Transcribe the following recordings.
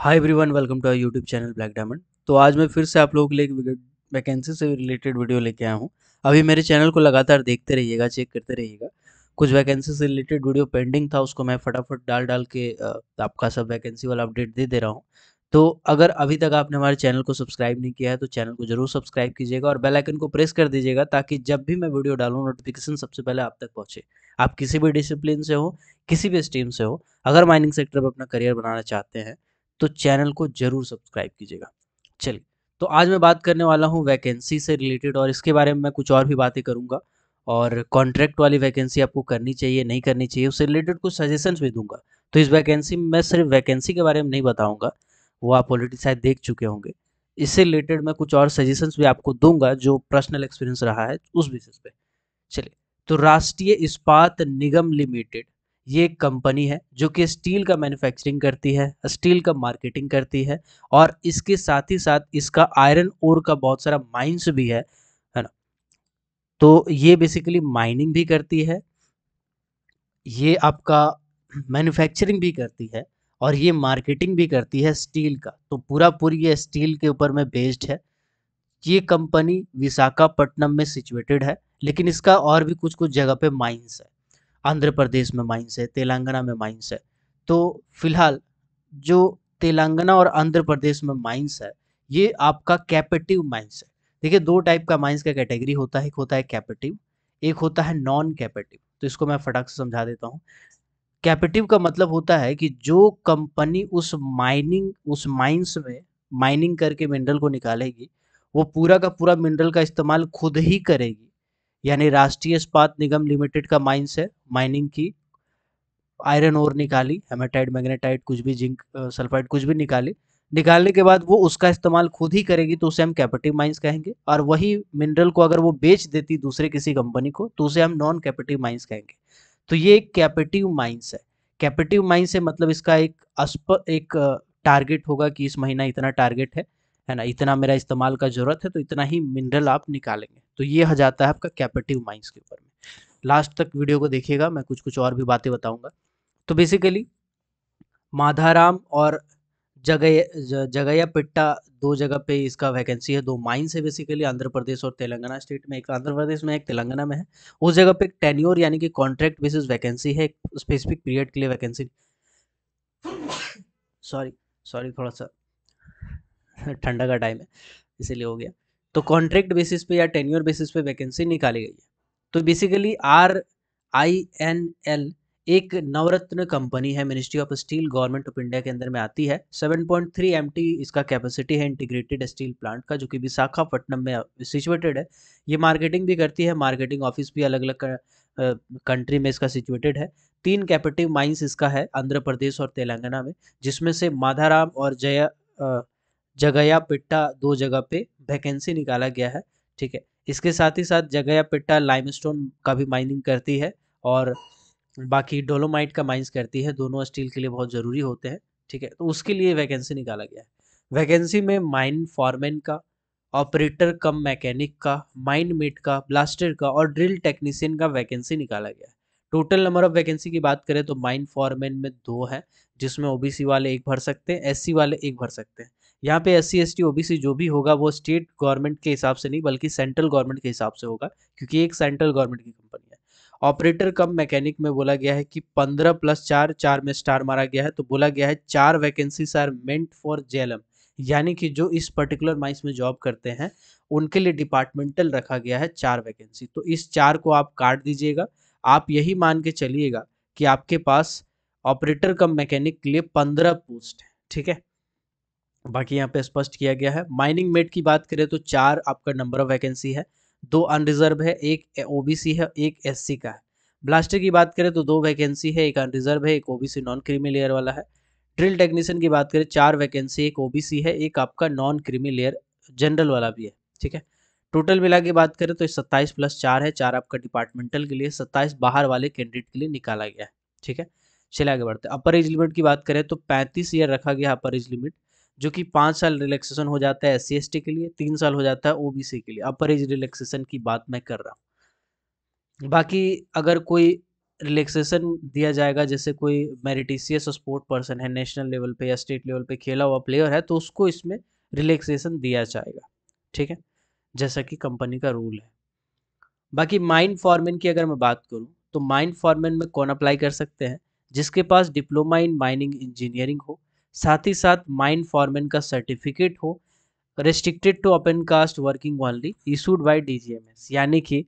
hi everyone welcome to our YouTube channel black diamond तो आज मैं फिर से आप लोगों के लिए एक वैकेंसी से रिलेटेड वीडियो लेके आया हूँ अभी मेरे चैनल को लगातार देखते रहिएगा चेक करते रहिएगा कुछ वैकेंसी से रिलेटेड वीडियो पेंडिंग था उसको मैं फटाफट डाल डाल के आपका सब वैकेंसी वाला अपडेट दे दे रहा हूँ तो अगर अभी तक आपने हमारे चैनल को सब्सक्राइब नहीं किया है तो चैनल को जरूर सब्सक्राइब कीजिएगा और बेलाइकन को प्रेस कर दीजिएगा ताकि जब भी मैं वीडियो डालूँ नोटिफिकेशन सबसे पहले आप तक पहुँचे आप किसी भी डिसिप्लिन से हो किसी भी स्ट्रीम से हो अगर माइनिंग सेक्टर में अपना करियर बनाना चाहते हैं तो चैनल को जरूर सब्सक्राइब कीजिएगा चलिए तो आज मैं बात करने वाला हूँ वैकेंसी से रिलेटेड और इसके बारे में मैं कुछ और भी बातें करूँगा और कॉन्ट्रैक्ट वाली वैकेंसी आपको करनी चाहिए नहीं करनी चाहिए उससे रिलेटेड कुछ सजेशंस भी दूंगा तो इस वैकेंसी में मैं सिर्फ वैकेंसी के बारे में नहीं बताऊंगा वो आप ऑलरेडी शायद देख चुके होंगे इससे रिलेटेड मैं कुछ और सजेशंस भी आपको दूंगा जो पर्सनल एक्सपीरियंस रहा है उस बेसिस पे चलिए तो राष्ट्रीय इस्पात निगम लिमिटेड ये एक कंपनी है जो कि स्टील का मैन्युफैक्चरिंग करती है स्टील का मार्केटिंग करती है और इसके साथ ही साथ इसका आयरन ओर का बहुत सारा माइंस भी है है ना तो ये बेसिकली माइनिंग भी करती है ये आपका मैन्युफैक्चरिंग भी करती है और ये मार्केटिंग भी करती है स्टील का तो पूरा पूरी ये स्टील के ऊपर में बेस्ड है ये कंपनी विशाखापट्टनम में सिचुएटेड है लेकिन इसका और भी कुछ कुछ जगह पे माइंस है आंध्र प्रदेश में माइंस है तेलंगाना में माइंस है तो फिलहाल जो तेलंगाना और आंध्र प्रदेश में माइंस है ये आपका कैपेटिव माइंस है देखिए दो टाइप का माइंस का कैटेगरी होता है एक होता है कैपेटिव एक होता है नॉन कैपेटिव तो इसको मैं फटाक से समझा देता हूँ कैपेटिव का मतलब होता है कि जो कंपनी उस माइनिंग उस माइंस में माइनिंग करके मिनरल को निकालेगी वो पूरा का पूरा मिनरल का इस्तेमाल खुद ही करेगी यानी राष्ट्रीय इस्पात निगम लिमिटेड का माइंस है माइनिंग की आयरन और निकाली हेमेटाइड मैग्नेटाइट कुछ भी जिंक सल्फाइड कुछ भी निकाली निकालने के बाद वो उसका इस्तेमाल खुद ही करेगी तो उसे हम कैपिटिव माइंस कहेंगे और वही मिनरल को अगर वो बेच देती दूसरे किसी कंपनी को तो उसे हम नॉन कैपिटिव माइंस कहेंगे तो ये एक कैपिटिव माइंस है कैपिटिव माइंस है मतलब इसका एक अस्प एक टारगेट होगा कि इस महीना इतना टारगेट है है ना इतना मेरा इस्तेमाल का ज़रूरत है तो इतना ही मिनरल आप निकालेंगे तो ये हो जाता है आपका कैपेटिव माइंस के ऊपर में लास्ट तक वीडियो को देखिएगा मैं कुछ कुछ और भी बातें बताऊंगा तो बेसिकली माधाराम और जगह जगया पिट्टा दो जगह पे इसका वैकेंसी है दो माइंस है बेसिकली आंध्र प्रदेश और तेलंगाना स्टेट में एक आंध्र प्रदेश में एक तेलंगाना में है उस जगह पे एक टेन्योर यानी कि कॉन्ट्रैक्ट बेसिस वैकेंसी है एक स्पेसिफिक पीरियड के लिए वैकेंसी सॉरी सॉरी थोड़ा सा ठंडा का टाइम है इसीलिए हो गया तो कॉन्ट्रैक्ट बेसिस पे या टेन्योर बेसिस पे वैकेंसी निकाली गई है तो basically R I N L एक नवरत्न कंपनी है ministry of steel government of India के अंदर में आती है 7.3 पॉइंट इसका कैपेसिटी है इंटीग्रेटेड स्टील प्लांट का जो कि विशाखापट्टनम में सिचुएटेड है ये मार्केटिंग भी करती है मार्केटिंग ऑफिस भी अलग अलग कंट्री में इसका सिचुएटेड है तीन कैपेटिव माइंस इसका है आंध्र प्रदेश और तेलंगाना में जिसमें से माधाराम और जया जगया पिट्टा दो जगह पे वैकेंसी निकाला गया है ठीक है इसके साथ ही साथ जगया पिट्टा लाइमस्टोन का भी माइनिंग करती है और बाकी डोलोमाइट का माइंस करती है दोनों स्टील के लिए बहुत ज़रूरी होते हैं ठीक है तो उसके लिए वैकेंसी निकाला गया है वैकेंसी में माइन फॉरमैन का ऑपरेटर कम मैकेनिक का माइंड मेट का ब्लास्टर का और ड्रिल टेक्नीशियन का वैकेंसी निकाला गया है टोटल नंबर ऑफ वैकेंसी की बात करें तो माइन फॉरमैन में दो है जिसमें ओबीसी वाले एक भर सकते हैं एससी वाले एक भर सकते हैं यहाँ पे S C S T O B C जो भी होगा वो स्टेट गवर्नमेंट के हिसाब से नहीं बल्कि सेंट्रल गवर्नमेंट के हिसाब से होगा क्योंकि एक सेंट्रल गवर्नमेंट की कंपनी है ऑपरेटर कम मैकेनिक में बोला गया है कि पंद्रह प्लस चार चार में स्टार मारा गया है तो बोला गया है चार वैकेंसीज आर मेंट फॉर जेलम यानी कि जो इस पर्टिकुलर माइंस में जॉब करते हैं उनके लिए डिपार्टमेंटल रखा गया है चार वैकेंसी तो इस चार को आप काट दीजिएगा आप यही मान के चलिएगा कि आपके पास ऑपरेटर कम मैकेनिक के लिए पंद्रह पोस्ट है ठीक है बाकी यहाँ पे स्पष्ट किया गया है माइनिंग मेट की बात करें तो चार आपका नंबर ऑफ वैकेंसी है दो अनरिजर्व है एक ओबीसी है एक एससी का है ब्लास्टर की बात करें तो दो वैकेंसी है एक अनरिजर्व है एक ओबीसी नॉन क्रीमी लेयर वाला है ड्रिल टेक्नीशियन की बात करें चार वैकेंसी एक ओबीसी है एक आपका नॉन क्रीमी लेयर जनरल वाला भी है ठीक है टोटल मिला के बात करें तो सत्ताईस प्लस चार है चार आपका डिपार्टमेंटल के लिए सत्ताईस बाहर वाले कैंडिडेट के लिए निकाला गया है ठीक है चले आगे बढ़ते हैं अपर एज लिमिट की बात करें तो पैंतीस ईयर रखा गया अपर एज लिमिट जो कि पाँच साल रिलैक्सेशन हो जाता है एस सी के लिए तीन साल हो जाता है ओबीसी के लिए अपर एज रिलैक्सेशन की बात मैं कर रहा हूँ बाकी अगर कोई रिलैक्सेशन दिया जाएगा जैसे कोई मेरिटिशियस स्पोर्ट पर्सन है नेशनल लेवल पे या स्टेट लेवल पे खेला हुआ प्लेयर है तो उसको इसमें रिलैक्सेशन दिया जाएगा ठीक है जैसा कि कंपनी का रूल है बाकी माइंड फॉर्मेन की अगर मैं बात करूँ तो माइंड फॉर्मेन में कौन अप्लाई कर सकते हैं जिसके पास डिप्लोमा इन माइनिंग इंजीनियरिंग हो साथ ही साथ माइंड फॉर्मेन का सर्टिफिकेट हो restricted to open cast working only issued M S यानी कि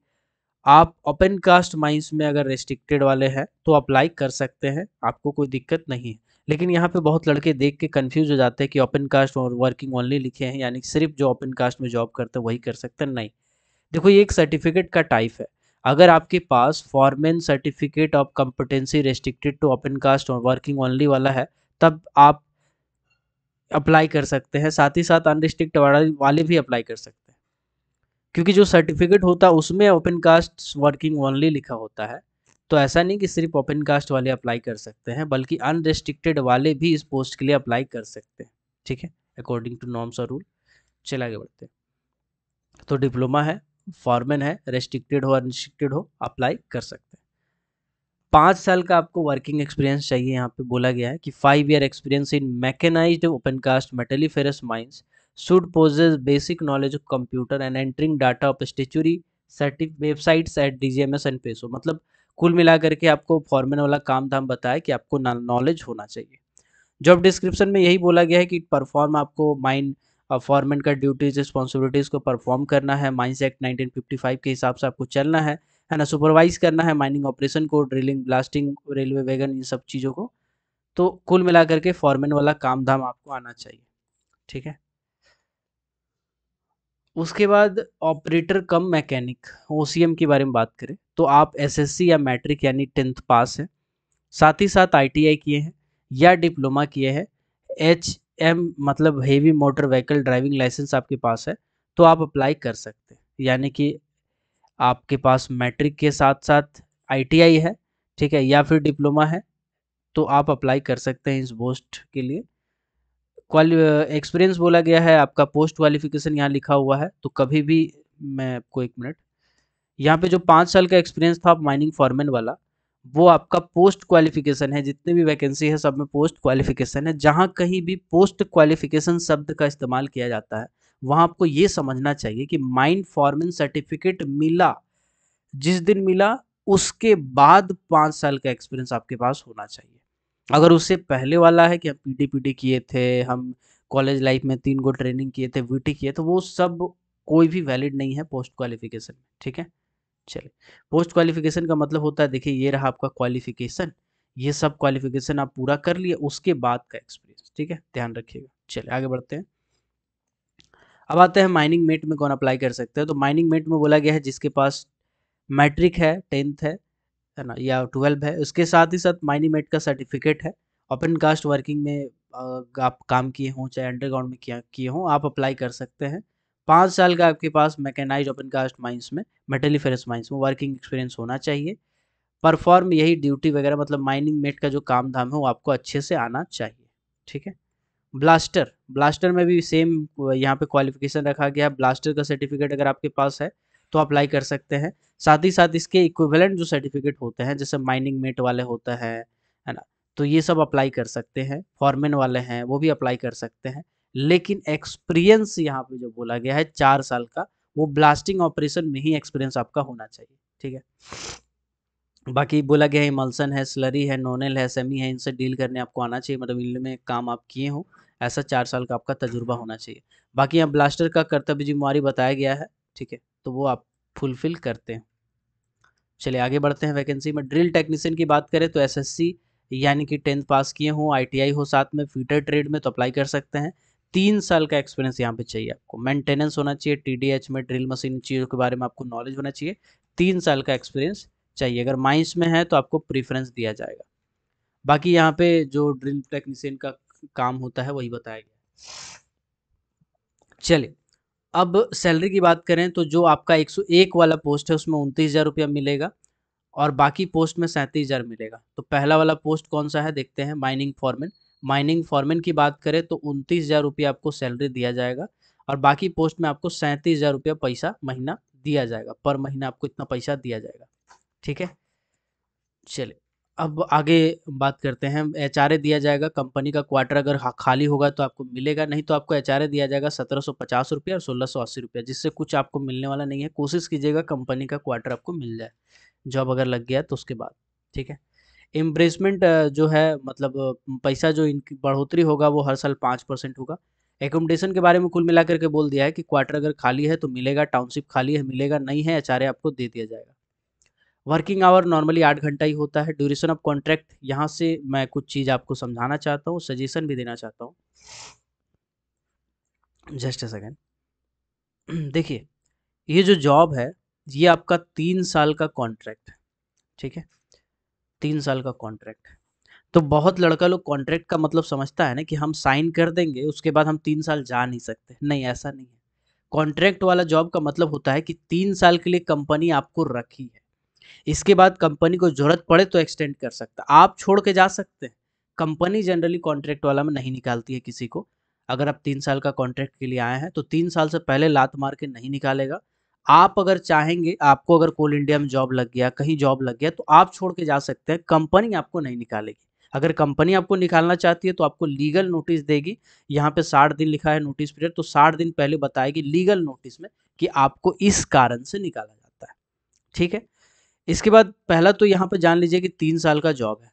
आप ओपन कास्ट माइंस में अगर रेस्ट्रिक्टेड वाले हैं तो अप्लाई कर सकते हैं आपको कोई दिक्कत नहीं है लेकिन यहाँ पे बहुत लड़के देख के कंफ्यूज हो जाते हैं कि ओपन कास्ट और वर्किंग ओनली लिखे हैं यानी सिर्फ जो ओपन कास्ट में जॉब करते हैं वही कर सकते हैं नहीं देखो ये एक सर्टिफिकेट का टाइप है अगर आपके पास foreman certificate of competency restricted to open cast और वर्किंग ओनली वाला है तब आप अप्लाई कर सकते हैं साथ ही साथ अनरिस्ट्रिक्ट वाले भी अप्लाई कर सकते हैं क्योंकि जो सर्टिफिकेट होता है उसमें ओपन कास्ट वर्किंग ओनली लिखा होता है तो ऐसा नहीं कि सिर्फ ओपन कास्ट वाले अप्लाई कर सकते हैं बल्कि अनरिस्ट्रिक्टेड वाले भी इस पोस्ट के लिए अप्लाई कर सकते हैं ठीक है अकॉर्डिंग टू नॉर्म्स और रूल चले आगे बढ़ते हैं तो डिप्लोमा है फॉर्मेन है रेस्ट्रिक्टेड हो अनरिस्ट्रिक्टेड हो अप्लाई कर सकते हैं पाँच साल का आपको वर्किंग एक्सपीरियंस चाहिए यहाँ पे बोला गया है कि five year experience in mechanized open cast metalliferous mines should possess basic knowledge of computer and entering data of statutory websites at D G M S and PESO मतलब कुल मिला करके आपको फॉर्मेन वाला काम धाम बताया कि आपको नॉलेज होना चाहिए जॉब डिस्क्रिप्शन में यही बोला गया है कि परफॉर्म आपको माइन फॉर्मेन का ड्यूटीज रिस्पॉन्सिबिलिटीज़ को परफॉर्म करना है माइंस एक्ट 1955 के हिसाब से आपको चलना है है ना सुपरवाइज करना है माइनिंग ऑपरेशन को ड्रिलिंग ब्लास्टिंग रेलवे वैगन इन सब चीज़ों को तो कुल मिला करके फॉरमेन वाला काम धाम आपको आना चाहिए ठीक है उसके बाद ऑपरेटर कम मैकेनिक ओ के बारे में बात करें तो आप एसएससी या मैट्रिक यानी टेंथ पास हैं साथ ही साथ आईटीआई किए हैं या डिप्लोमा किए हैं एच एम मतलब heavy motor vehicle driving licence आपके पास है तो आप अप्लाई कर सकते हैं यानी कि आपके पास मैट्रिक के साथ साथ आईटीआई है ठीक है या फिर डिप्लोमा है तो आप अप्लाई कर सकते हैं इस पोस्ट के लिए क्वालि एक्सपीरियंस बोला गया है आपका पोस्ट क्वालिफिकेशन यहाँ लिखा हुआ है तो कभी भी मैं आपको एक मिनट यहाँ पे जो पाँच साल का एक्सपीरियंस था माइनिंग फॉरमैन वाला वो आपका पोस्ट क्वालिफिकेशन है जितने भी वैकेंसी है सब में पोस्ट क्वालिफिकेशन है जहाँ कहीं भी पोस्ट क्वालिफिकेशन शब्द का इस्तेमाल किया जाता है वहां आपको ये समझना चाहिए कि माइंड फॉर्मिंग सर्टिफिकेट मिला जिस दिन मिला उसके बाद पाँच साल का एक्सपीरियंस आपके पास होना चाहिए अगर उससे पहले वाला है कि हम पी टी पी किए थे हम कॉलेज लाइफ में तीन गो ट्रेनिंग किए थे वी किए तो वो सब कोई भी वैलिड नहीं है पोस्ट क्वालिफिकेशन में ठीक है चलिए पोस्ट क्वालिफिकेशन का मतलब होता है देखिए ये रहा आपका क्वालिफिकेशन ये सब क्वालिफिकेशन आप पूरा कर लिए उसके बाद का एक्सपीरियंस ठीक है ध्यान रखिएगा चलिए आगे बढ़ते हैं अब आते हैं माइनिंग मेट में कौन अप्लाई कर सकते हैं तो माइनिंग मेट में बोला गया है जिसके पास मैट्रिक है टेंथ है है ना या ट्वेल्व है उसके साथ ही साथ माइनिंग मेट का सर्टिफिकेट है ओपन कास्ट वर्किंग में आप काम किए हों चाहे अंडरग्राउंड में किया किए हों आप अप्लाई कर सकते हैं पाँच साल का आपके पास मैकेनाइज ओपन कास्ट माइंस में फेरस माइंस में वर्किंग एक्सपीरियंस होना चाहिए परफॉर्म यही ड्यूटी वगैरह मतलब माइनिंग मेट का जो काम धाम है वो आपको अच्छे से आना चाहिए ठीक है ब्लास्टर ब्लास्टर में भी सेम यहाँ पे क्वालिफिकेशन रखा गया है ब्लास्टर का सर्टिफिकेट अगर आपके पास है तो अप्लाई कर सकते हैं साथ ही साथ इसके इक्विवेलेंट जो सर्टिफिकेट होते हैं जैसे माइनिंग मेट वाले होता है है ना तो ये सब अप्लाई कर सकते हैं फॉरमेन वाले हैं वो भी अप्लाई कर सकते हैं लेकिन एक्सपीरियंस यहाँ पे जो बोला गया है चार साल का वो ब्लास्टिंग ऑपरेशन में ही एक्सपीरियंस आपका होना चाहिए ठीक है बाकी बोला गया है मलसन है स्लरी है नोनेल है सेमी है इनसे डील करने आपको आना चाहिए मतलब इनमें काम आप किए हों ऐसा चार साल का आपका तजुर्बा होना चाहिए बाकी यहाँ ब्लास्टर का कर्तव्य जिम्मेवारी बताया गया है ठीक है तो वो आप फुलफिल करते हैं चलिए आगे बढ़ते हैं वैकेंसी में ड्रिल टेक्नीशियन की बात करें तो एसएससी यानी कि टेंथ पास किए हों आईटीआई हो साथ में फ्यूटर ट्रेड में तो अप्लाई कर सकते हैं तीन साल का एक्सपीरियंस यहाँ पे चाहिए आपको मेंटेनेंस होना चाहिए टीडीएच में ड्रिल मशीन चीज़ों के बारे में आपको नॉलेज होना चाहिए तीन साल का एक्सपीरियंस चाहिए अगर माइंस में है तो आपको प्रेफरेंस दिया जाएगा बाकी यहाँ पे जो ड्रिल टेक्नीशियन का काम होता है वही बताया गया चलिए अब सैलरी की बात करें तो जो आपका 101 वाला पोस्ट है उसमें उनतीस हज़ार रुपया मिलेगा और बाकी पोस्ट में सैंतीस हज़ार मिलेगा तो पहला वाला पोस्ट कौन सा है देखते हैं माइनिंग फॉर्मेन माइनिंग फॉर्मेन की बात करें तो उनतीस हज़ार रुपया आपको सैलरी दिया जाएगा और बाकी पोस्ट में आपको सैंतीस हज़ार रुपया पैसा महीना दिया जाएगा पर महीना आपको इतना पैसा दिया जाएगा ठीक है चलिए अब आगे बात करते हैं एच दिया जाएगा कंपनी का क्वार्टर अगर खाली होगा तो आपको मिलेगा नहीं तो आपको एच दिया जाएगा सत्रह सौ पचास रुपये और सोलह सौ अस्सी रुपये जिससे कुछ आपको मिलने वाला नहीं है कोशिश कीजिएगा कंपनी का क्वार्टर आपको मिल जाए जॉब अगर लग गया तो उसके बाद ठीक है एम्ब्रेसमेंट जो है मतलब पैसा जो इनकी बढ़ोतरी होगा वो हर साल पाँच परसेंट होगा एकोमोडेशन के बारे में कुल मिला करके बोल दिया है कि क्वार्टर अगर खाली है तो मिलेगा टाउनशिप खाली है मिलेगा नहीं है एच आपको दे दिया जाएगा वर्किंग आवर नॉर्मली आठ घंटा ही होता है ड्यूरेशन ऑफ कॉन्ट्रैक्ट यहाँ से मैं कुछ चीज़ आपको समझाना चाहता हूँ सजेशन भी देना चाहता हूँ जस्ट अ सेकेंड देखिए ये जो जॉब है ये आपका तीन साल का कॉन्ट्रैक्ट है ठीक है तीन साल का कॉन्ट्रैक्ट तो बहुत लड़का लोग कॉन्ट्रैक्ट का मतलब समझता है ना कि हम साइन कर देंगे उसके बाद हम तीन साल जा नहीं सकते नहीं ऐसा नहीं है कॉन्ट्रैक्ट वाला जॉब का मतलब होता है कि तीन साल के लिए कंपनी आपको रखी है इसके बाद कंपनी को जरूरत पड़े तो एक्सटेंड कर सकता आप छोड़ के जा सकते हैं कंपनी जनरली कॉन्ट्रैक्ट वाला में नहीं निकालती है किसी को अगर आप तीन साल का कॉन्ट्रैक्ट के लिए आए हैं तो तीन साल से पहले लात मार के नहीं निकालेगा आप अगर चाहेंगे आपको अगर कोल इंडिया में जॉब लग गया कहीं जॉब लग गया तो आप छोड़ के जा सकते हैं कंपनी आपको नहीं निकालेगी अगर कंपनी आपको निकालना चाहती है तो आपको लीगल नोटिस देगी यहाँ पे साठ दिन लिखा है नोटिस पीरियड तो साठ दिन पहले बताएगी लीगल नोटिस में कि आपको इस कारण से निकाला जाता है ठीक है इसके बाद पहला तो यहाँ पर जान लीजिए कि तीन साल का जॉब है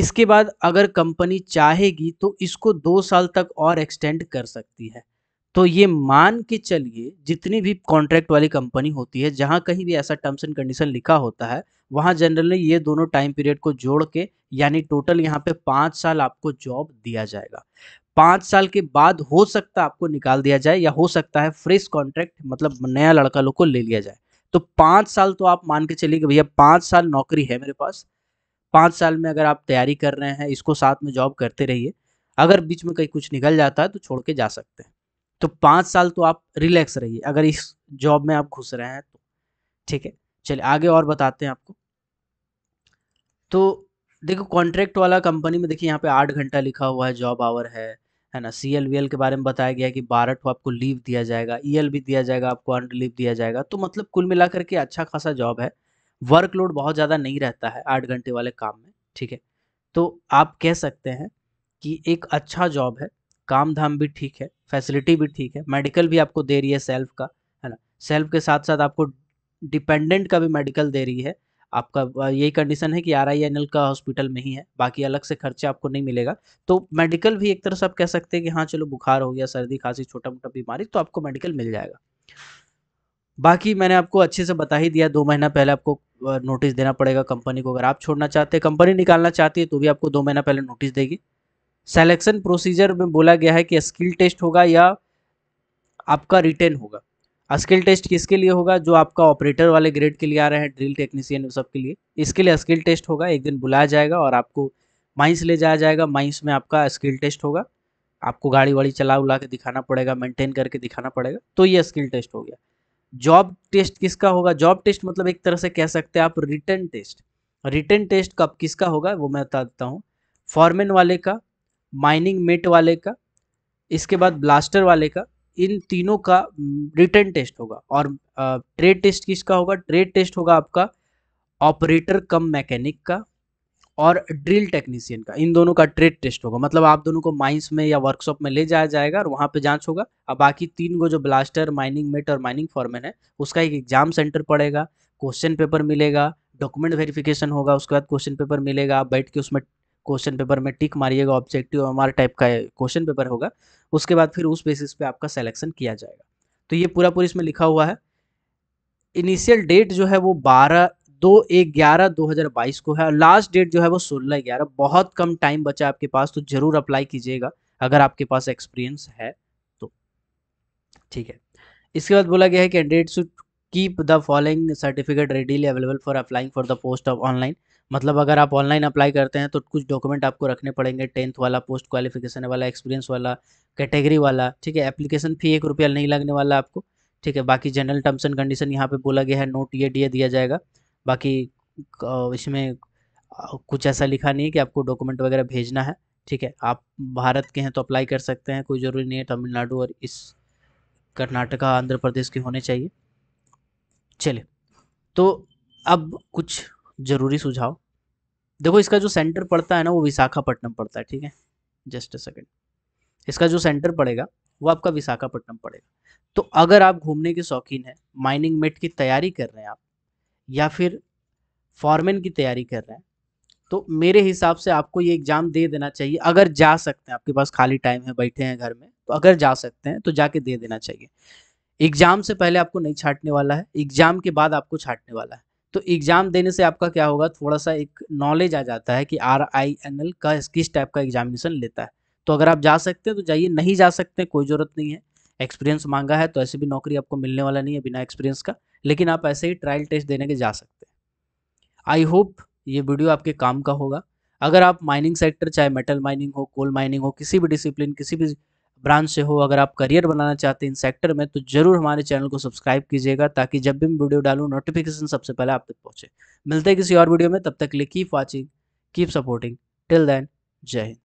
इसके बाद अगर कंपनी चाहेगी तो इसको दो साल तक और एक्सटेंड कर सकती है तो ये मान के चलिए जितनी भी कॉन्ट्रैक्ट वाली कंपनी होती है जहाँ कहीं भी ऐसा टर्म्स एंड कंडीशन लिखा होता है वहाँ जनरली ये दोनों टाइम पीरियड को जोड़ के यानी टोटल यहाँ पे पाँच साल आपको जॉब दिया जाएगा पाँच साल के बाद हो सकता है आपको निकाल दिया जाए या हो सकता है फ्रेश कॉन्ट्रैक्ट मतलब नया लड़का लोग को ले लिया जाए तो पाँच साल तो आप मान के चलिए कि भैया पाँच साल नौकरी है मेरे पास पाँच साल में अगर आप तैयारी कर रहे हैं इसको साथ में जॉब करते रहिए अगर बीच में कहीं कुछ निकल जाता है तो छोड़ के जा सकते हैं तो पाँच साल तो आप रिलैक्स रहिए अगर इस जॉब में आप घुस रहे हैं तो ठीक है चलिए आगे और बताते हैं आपको तो देखो कॉन्ट्रैक्ट वाला कंपनी में देखिए यहाँ पे आठ घंटा लिखा हुआ है जॉब आवर है है ना सी एल वी एल के बारे में बताया गया कि बारह टू आपको लीव दिया जाएगा ई एल भी दिया जाएगा आपको अंड लीव दिया जाएगा तो मतलब कुल मिलाकर के अच्छा खासा जॉब है वर्कलोड बहुत ज़्यादा नहीं रहता है आठ घंटे वाले काम में ठीक है तो आप कह सकते हैं कि एक अच्छा जॉब है काम धाम भी ठीक है फैसिलिटी भी ठीक है मेडिकल भी आपको दे रही है सेल्फ का है ना सेल्फ के साथ साथ आपको डिपेंडेंट का भी मेडिकल दे रही है आपका यही कंडीशन है कि आर आई एन एल का हॉस्पिटल में ही है बाकी अलग से खर्चा आपको नहीं मिलेगा तो मेडिकल भी एक तरह से आप कह सकते हैं कि हाँ चलो बुखार हो गया सर्दी खांसी छोटा मोटा बीमारी तो आपको मेडिकल मिल जाएगा बाकी मैंने आपको अच्छे से बता ही दिया दो महीना पहले आपको नोटिस देना पड़ेगा कंपनी को अगर आप छोड़ना चाहते हैं कंपनी निकालना चाहती है तो भी आपको दो महीना पहले नोटिस देगी सेलेक्शन प्रोसीजर में बोला गया है कि स्किल टेस्ट होगा या आपका रिटर्न होगा स्किल टेस्ट किसके लिए होगा जो आपका ऑपरेटर वाले ग्रेड के लिए आ रहे हैं ड्रिल टेक्नीशियन सब के लिए इसके लिए स्किल टेस्ट होगा एक दिन बुलाया जाएगा और आपको माइंस ले जाया जाएगा माइंस में आपका स्किल टेस्ट होगा आपको गाड़ी वाड़ी चला उला के दिखाना पड़ेगा मेंटेन करके दिखाना पड़ेगा तो ये स्किल टेस्ट हो गया जॉब टेस्ट किसका होगा जॉब टेस्ट मतलब एक तरह से कह सकते हैं आप रिटर्न टेस्ट रिटर्न टेस्ट कब किसका होगा वो मैं बता देता हूँ फॉरमेन वाले का माइनिंग मेट वाले का इसके बाद ब्लास्टर वाले का इन तीनों का रिटर्न टेस्ट होगा और ट्रेड टेस्ट किसका होगा ट्रेड टेस्ट होगा आपका ऑपरेटर कम मैकेनिक का और ड्रिल टेक्नीशियन का इन दोनों का ट्रेड टेस्ट होगा मतलब आप दोनों को माइंस में या वर्कशॉप में ले जाया जाएगा और वहाँ पे जांच होगा अब बाकी तीन को जो ब्लास्टर माइनिंग मेट और माइनिंग फॉरमैन है उसका एक एग्जाम सेंटर पड़ेगा क्वेश्चन पेपर मिलेगा डॉक्यूमेंट वेरिफिकेशन होगा उसके बाद क्वेश्चन पेपर मिलेगा बैठ के उसमें क्वेश्चन पेपर में टिक मारिएगा ऑब्जेक्टिव हमारे टाइप का क्वेश्चन पेपर होगा उसके बाद फिर उस बेसिस पे आपका सिलेक्शन किया जाएगा तो ये पूरा पूरी इसमें लिखा हुआ है इनिशियल डेट जो है वो बारह दो एक ग्यारह दो हज़ार बाईस को है और लास्ट डेट जो है वो सोलह ग्यारह बहुत कम टाइम बचा आपके पास तो ज़रूर अप्लाई कीजिएगा अगर आपके पास एक्सपीरियंस है तो ठीक है इसके बाद बोला गया है candidate should keep the following certificate readily available for applying for the post of online मतलब अगर आप ऑनलाइन अप्लाई करते हैं तो कुछ डॉक्यूमेंट आपको रखने पड़ेंगे टेंथ वाला पोस्ट क्वालिफिकेशन वाला एक्सपीरियंस वाला कैटेगरी वाला ठीक है एप्लीकेशन फ़ी एक रुपया नहीं लगने वाला आपको ठीक है बाकी जनरल टर्म्स एंड कंडीशन यहाँ पे बोला गया है नोट ये डी दिया जाएगा बाकी इसमें कुछ ऐसा लिखा नहीं है कि आपको डॉक्यूमेंट वगैरह भेजना है ठीक है आप भारत के हैं तो अप्लाई कर सकते हैं कोई ज़रूरी नहीं है तमिलनाडु और इस कर्नाटका आंध्र प्रदेश के होने चाहिए चलिए तो अब कुछ जरूरी सुझाव देखो इसका जो सेंटर पड़ता है ना वो विशाखापट्टनम पड़ता है ठीक है जस्ट अ सेकेंड इसका जो सेंटर पड़ेगा वो आपका विशाखापट्टनम पड़ेगा तो अगर आप घूमने के शौकीन हैं माइनिंग मेट की तैयारी कर रहे हैं आप या फिर फॉरमेन की तैयारी कर रहे हैं तो मेरे हिसाब से आपको ये एग्ज़ाम दे देना चाहिए अगर जा सकते हैं आपके पास खाली टाइम है बैठे हैं घर में तो अगर जा सकते हैं तो जाके दे देना चाहिए एग्ज़ाम से पहले आपको नहीं छाटने वाला है एग्ज़ाम के बाद आपको छाटने वाला है तो एग्ज़ाम देने से आपका क्या होगा थोड़ा सा एक नॉलेज आ जाता है कि आर आई एन एल का किस टाइप का एग्जामिनेशन लेता है तो अगर आप जा सकते हैं तो जाइए नहीं जा सकते कोई ज़रूरत नहीं है एक्सपीरियंस मांगा है तो ऐसे भी नौकरी आपको मिलने वाला नहीं है बिना एक्सपीरियंस का लेकिन आप ऐसे ही ट्रायल टेस्ट देने के जा सकते हैं आई होप ये वीडियो आपके काम का होगा अगर आप माइनिंग सेक्टर चाहे मेटल माइनिंग हो कोल माइनिंग हो किसी भी डिसिप्लिन किसी भी ब्रांच से हो अगर आप करियर बनाना चाहते हैं इन सेक्टर में तो जरूर हमारे चैनल को सब्सक्राइब कीजिएगा ताकि जब भी मैं वीडियो डालूँ नोटिफिकेशन सबसे पहले आप तक पहुँचे मिलते हैं किसी और वीडियो में तब तक के लिए keep watching keep supporting till then जय हिंद